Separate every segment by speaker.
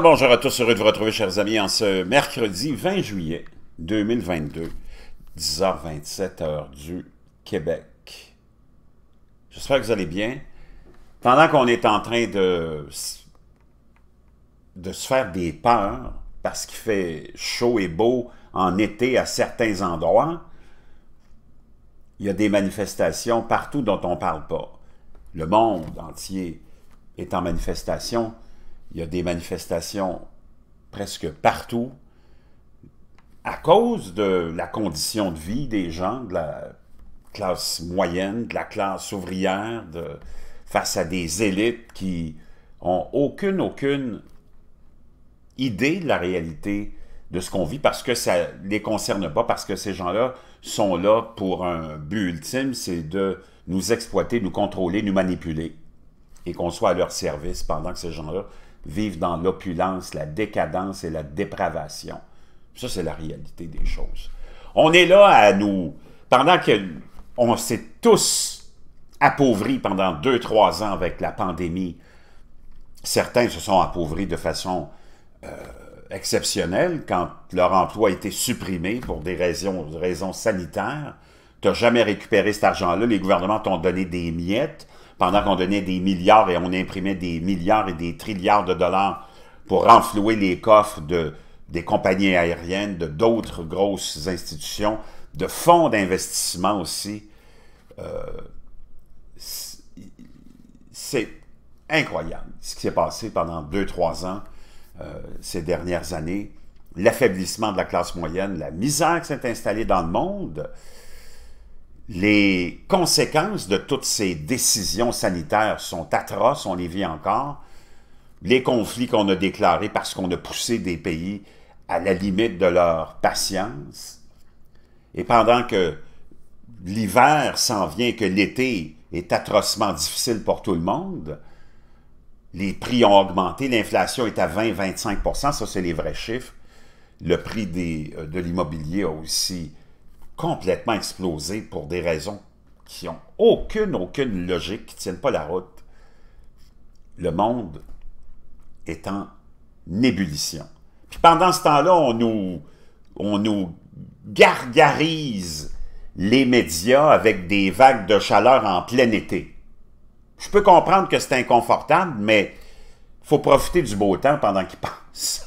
Speaker 1: bonjour à tous, heureux de vous retrouver, chers amis, en ce mercredi 20 juillet 2022, 10h27, heure du Québec. J'espère que vous allez bien. Pendant qu'on est en train de, de se faire des peurs, parce qu'il fait chaud et beau en été à certains endroits, il y a des manifestations partout dont on ne parle pas. Le monde entier est en manifestation il y a des manifestations presque partout à cause de la condition de vie des gens, de la classe moyenne, de la classe ouvrière, face à des élites qui ont aucune, aucune idée de la réalité de ce qu'on vit parce que ça ne les concerne pas, parce que ces gens-là sont là pour un but ultime, c'est de nous exploiter, nous contrôler, nous manipuler et qu'on soit à leur service pendant que ces gens-là vivent dans l'opulence, la décadence et la dépravation. Ça, c'est la réalité des choses. On est là à nous, pendant que on s'est tous appauvris pendant deux, trois ans avec la pandémie, certains se sont appauvris de façon euh, exceptionnelle quand leur emploi a été supprimé pour des raisons, raisons sanitaires. Tu n'as jamais récupéré cet argent-là. Les gouvernements t'ont donné des miettes pendant qu'on donnait des milliards et on imprimait des milliards et des trilliards de dollars pour renflouer les coffres de, des compagnies aériennes, de d'autres grosses institutions, de fonds d'investissement aussi. Euh, c'est incroyable ce qui s'est passé pendant deux trois ans, euh, ces dernières années. L'affaiblissement de la classe moyenne, la misère qui s'est installée dans le monde, les conséquences de toutes ces décisions sanitaires sont atroces, on les vit encore. Les conflits qu'on a déclarés parce qu'on a poussé des pays à la limite de leur patience. Et pendant que l'hiver s'en vient, que l'été est atrocement difficile pour tout le monde, les prix ont augmenté, l'inflation est à 20-25 ça c'est les vrais chiffres. Le prix euh, de l'immobilier a aussi complètement explosé pour des raisons qui ont aucune, aucune logique, qui ne tiennent pas la route. Le monde est en ébullition. Puis pendant ce temps-là, on nous, on nous gargarise les médias avec des vagues de chaleur en plein été. Je peux comprendre que c'est inconfortable, mais faut profiter du beau temps pendant qu'il passe.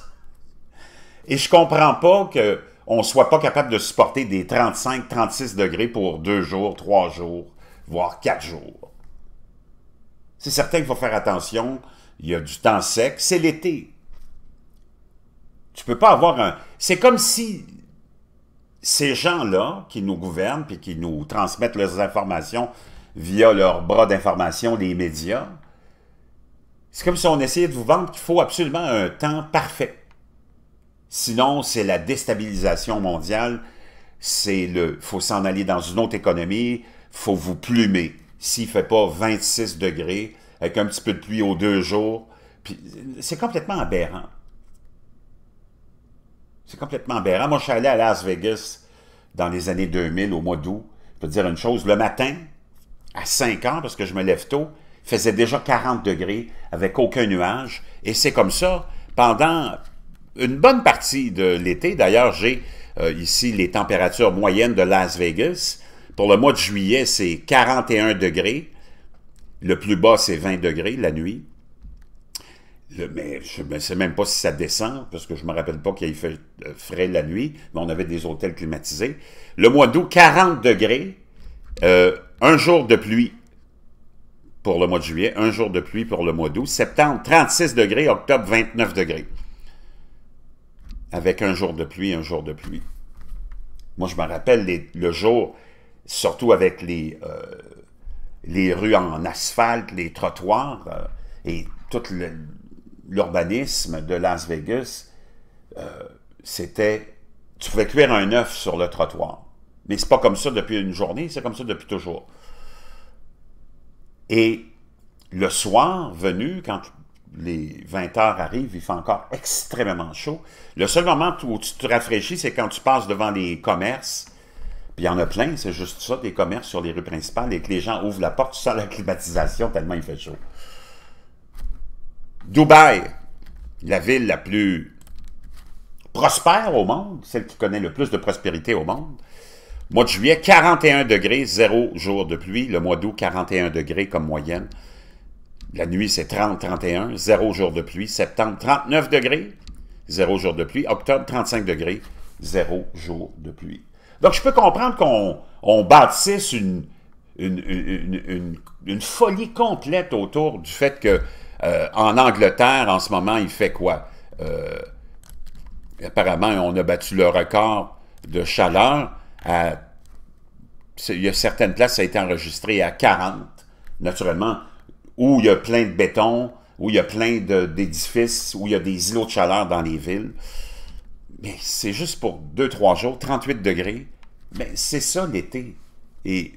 Speaker 1: Et je comprends pas que on ne soit pas capable de supporter des 35-36 degrés pour deux jours, trois jours, voire quatre jours. C'est certain qu'il faut faire attention. Il y a du temps sec. C'est l'été. Tu ne peux pas avoir un... C'est comme si ces gens-là qui nous gouvernent puis qui nous transmettent leurs informations via leurs bras d'information, les médias, c'est comme si on essayait de vous vendre qu'il faut absolument un temps parfait. Sinon, c'est la déstabilisation mondiale. C'est le faut s'en aller dans une autre économie, faut vous plumer. S'il fait pas 26 degrés, avec un petit peu de pluie aux deux jours, c'est complètement aberrant. C'est complètement aberrant. Moi, je suis allé à Las Vegas dans les années 2000, au mois d'août. Je peux dire une chose, le matin, à 5 heures, parce que je me lève tôt, faisait déjà 40 degrés avec aucun nuage. Et c'est comme ça pendant une bonne partie de l'été. D'ailleurs, j'ai euh, ici les températures moyennes de Las Vegas. Pour le mois de juillet, c'est 41 degrés. Le plus bas, c'est 20 degrés la nuit. mais je ne sais même pas si ça descend, parce que je ne me rappelle pas qu'il fait euh, frais la nuit, mais on avait des hôtels climatisés. Le mois d'août, 40 degrés. Euh, un jour de pluie pour le mois de juillet, un jour de pluie pour le mois d'août. Septembre, 36 degrés. Octobre, 29 degrés avec un jour de pluie, un jour de pluie. Moi, je me rappelle le jour, surtout avec les, euh, les rues en asphalte, les trottoirs euh, et tout l'urbanisme de Las Vegas, euh, c'était... Tu pouvais cuire un œuf sur le trottoir. Mais c'est pas comme ça depuis une journée, c'est comme ça depuis toujours. Et le soir venu, quand les 20 heures arrivent, il fait encore extrêmement chaud. Le seul moment où tu te rafraîchis, c'est quand tu passes devant les commerces. Puis il y en a plein, c'est juste ça, des commerces sur les rues principales et que les gens ouvrent la porte sans la climatisation tellement il fait chaud. Dubaï, la ville la plus prospère au monde, celle qui connaît le plus de prospérité au monde. Mois de juillet, 41 degrés, zéro jour de pluie. Le mois d'août, 41 degrés comme moyenne. La nuit, c'est 30, 31, zéro jour de pluie. Septembre, 39 degrés, zéro jour de pluie. Octobre, 35 degrés, zéro jour de pluie. Donc, je peux comprendre qu'on bâtisse une, une, folie complète autour du fait que euh, en Angleterre, en ce moment, il fait quoi? Euh, apparemment, on a battu le record de chaleur. il y a certaines places, ça a été enregistré à 40. Naturellement, où il y a plein de béton, où il y a plein d'édifices, où il y a des îlots de chaleur dans les villes. Mais c'est juste pour deux, trois jours, 38 degrés. Mais c'est ça l'été. Et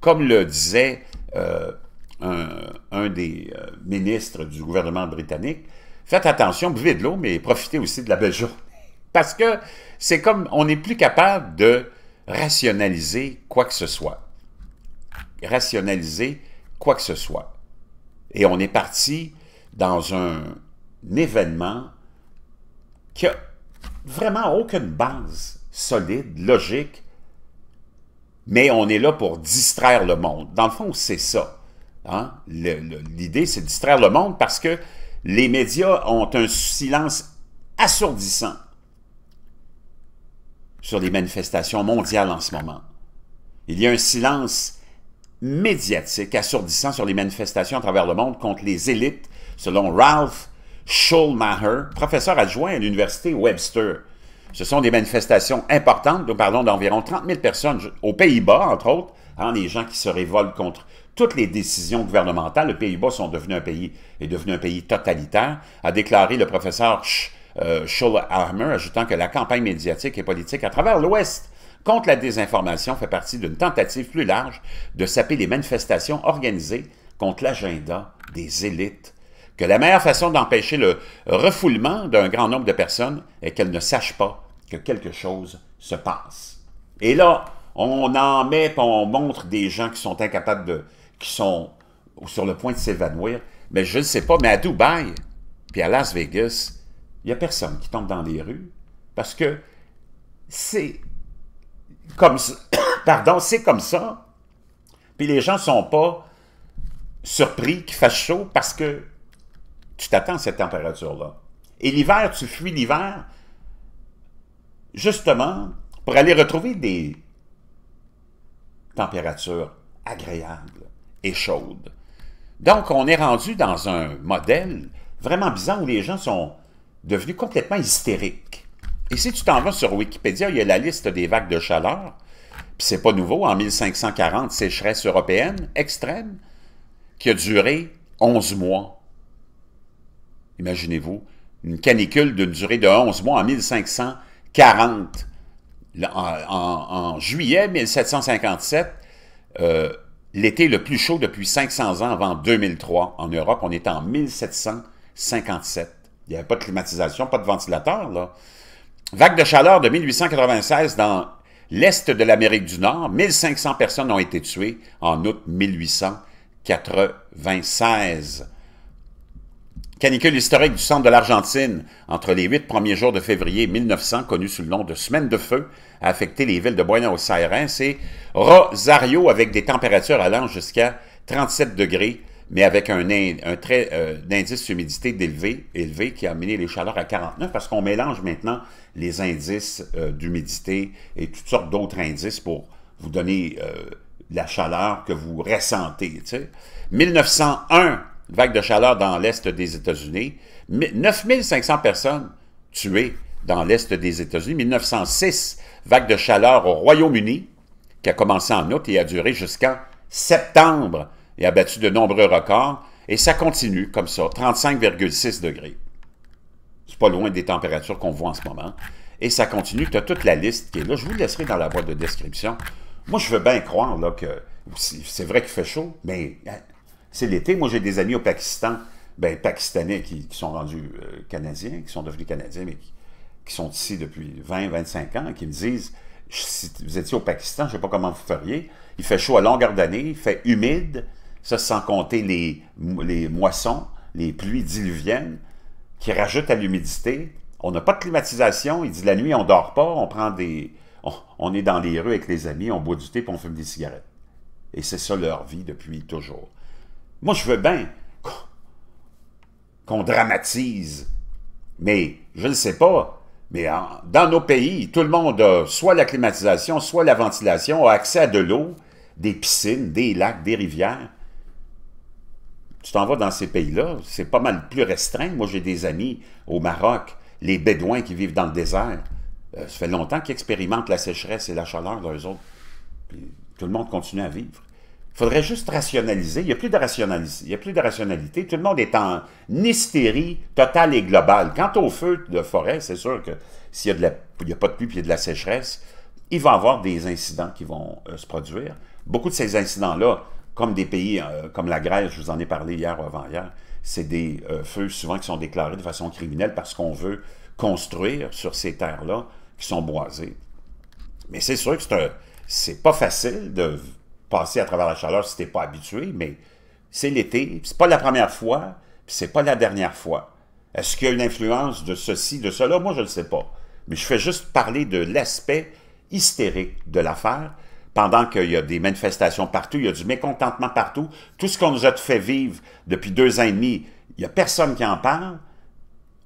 Speaker 1: comme le disait euh, un, des euh, ministres du gouvernement britannique, faites attention, buvez de l'eau, mais profitez aussi de la belle journée. Parce que c'est comme on n'est plus capable de rationaliser quoi que ce soit. Rationaliser quoi que ce soit. Et on est parti dans un, événement qui a vraiment aucune base solide, logique, mais on est là pour distraire le monde. Dans le fond, c'est ça. Hein? L'idée, c'est distraire le monde parce que les médias ont un silence assourdissant sur les manifestations mondiales en ce moment. Il y a un silence médiatique assourdissant sur les manifestations à travers le monde contre les élites, selon Ralph Schulmacher, professeur adjoint à l'université Webster. Ce sont des manifestations importantes. Nous parlons d'environ 30 000 personnes aux Pays-Bas, entre autres, hein, les gens qui se révoltent contre toutes les décisions gouvernementales. Les Pays-Bas sont devenus un pays, est devenu un pays totalitaire, a déclaré le professeur euh, Schulmacher, ajoutant que la campagne médiatique et politique à travers l'Ouest contre la désinformation fait partie d'une tentative plus large de saper les manifestations organisées contre l'agenda des élites que la meilleure façon d'empêcher le refoulement d'un grand nombre de personnes est qu'elles ne sachent pas que quelque chose se passe. Et là, on en met, on montre des gens qui sont incapables de, qui sont sur le point de s'évanouir. Mais je ne sais pas, mais à Dubaï, puis à Las Vegas, il n'y a personne qui tombe dans les rues parce que c'est comme pardon, c'est comme ça. Puis les gens sont pas surpris qu'il fasse chaud parce que tu t'attends à cette température-là. Et l'hiver, tu fuis l'hiver justement pour aller retrouver des températures agréables et chaudes. Donc, on est rendu dans un modèle vraiment bizarre où les gens sont devenus complètement hystériques. Et si tu t'en vas sur Wikipédia, il y a la liste des vagues de chaleur. Puis c'est pas nouveau, en 1540, sécheresse européenne extrême qui a duré 11 mois. Imaginez-vous, une canicule d'une durée de 11 mois en 1540. En, juillet 1757, euh, l'été le plus chaud depuis 500 ans avant 2003 en Europe, on est en 1757. Il n'y avait pas de climatisation, pas de ventilateur, là. Vague de chaleur de 1896 dans l'est de l'Amérique du Nord. 1500 personnes ont été tuées en août 1896. Canicule historique du centre de l'Argentine entre les huit premiers jours de février 1900, connu sous le nom de Semaine de feu, a affecté les villes de Buenos Aires et Rosario avec des températures allant jusqu'à 37 degrés mais avec un, trait euh, d'indice d'humidité élevé, élevé qui a amené les chaleurs à 49 parce qu'on mélange maintenant les indices euh, d'humidité et toutes sortes d'autres indices pour vous donner euh, la chaleur que vous ressentez. 1901, vague de chaleur dans l'Est des États-Unis. 9500 personnes tuées dans l'Est des États-Unis. 1906, vague de chaleur au Royaume-Uni qui a commencé en août et a duré jusqu'en septembre et a battu de nombreux records, et ça continue comme ça, 35,6 degrés. C'est pas loin des températures qu'on voit en ce moment. Et ça continue, tu as toute la liste qui est là. Je vous laisserai dans la boîte de description. Moi, je veux bien croire là, que c'est vrai qu'il fait chaud, mais hein, c'est l'été. Moi, j'ai des amis au Pakistan, ben, pakistanais qui, sont rendus euh, canadiens, qui sont devenus canadiens, mais qui, sont ici depuis 20, 25 ans, qui me disent si vous étiez au Pakistan, je ne sais pas comment vous feriez. Il fait chaud à longueur d'année, il fait humide, ça, sans compter les, les moissons, les pluies diluviennes qui rajoutent à l'humidité. On n'a pas de climatisation. Il dit la nuit, on dort pas, on prend des... On, est dans les rues avec les amis, on boit du thé, puis on fume des cigarettes. Et c'est ça leur vie depuis toujours. Moi, je veux bien qu'on dramatise, mais je ne sais pas. Mais dans nos pays, tout le monde a soit la climatisation, soit la ventilation, a accès à de l'eau, des piscines, des lacs, des rivières tu t'en vas dans ces pays-là, c'est pas mal plus restreint. Moi, j'ai des amis au Maroc, les Bédouins qui vivent dans le désert. Euh, ça fait longtemps qu'ils expérimentent la sécheresse et la chaleur d'eux autres. tout le monde continue à vivre. Il faudrait juste rationaliser. Il n'y a, plus de Il a plus de rationalité. Tout le monde est en hystérie totale et globale. Quant au feu de forêt, c'est sûr que s'il n'y a, pas de pluie et de la sécheresse, il va y avoir des incidents qui vont euh, se produire. Beaucoup de ces incidents-là comme des pays euh, comme la Grèce, je vous en ai parlé hier ou avant-hier, c'est des euh, feux souvent qui sont déclarés de façon criminelle parce qu'on veut construire sur ces terres-là qui sont boisées. Mais c'est sûr que c'est pas facile de passer à travers la chaleur si t'es pas habitué, mais c'est l'été, c'est pas la première fois, c'est pas la dernière fois. Est-ce qu'il y a une influence de ceci, de cela? Moi, je ne le sais pas. Mais je fais juste parler de l'aspect hystérique de l'affaire pendant qu'il y a des manifestations partout, il y a du mécontentement partout. Tout ce qu'on nous a fait vivre depuis deux ans et demi, il n'y a personne qui en parle.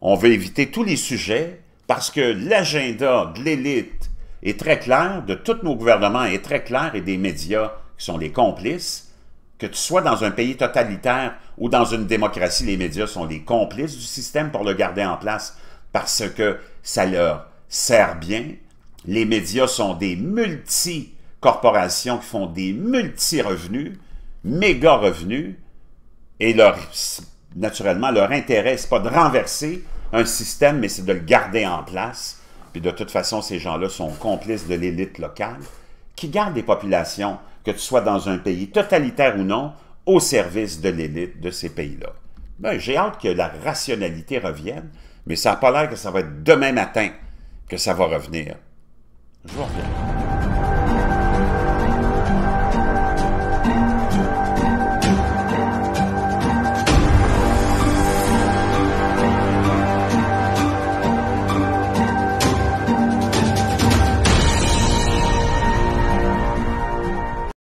Speaker 1: On veut éviter tous les sujets parce que l'agenda de l'élite est très clair, de tous nos gouvernements est très clair et des médias qui sont les complices. Que tu sois dans un pays totalitaire ou dans une démocratie, les médias sont les complices du système pour le garder en place parce que ça leur sert bien. Les médias sont des multi- corporations qui font des multi-revenus, méga revenus, et leur, naturellement, leur intérêt, n'est pas de renverser un système, mais c'est de le garder en place. Puis de toute façon, ces gens-là sont complices de l'élite locale qui garde des populations, que tu sois dans un pays totalitaire ou non, au service de l'élite de ces pays-là. Ben, J'ai hâte que la rationalité revienne, mais ça n'a pas l'air que ça va être demain matin que ça va revenir. Je vous reviens.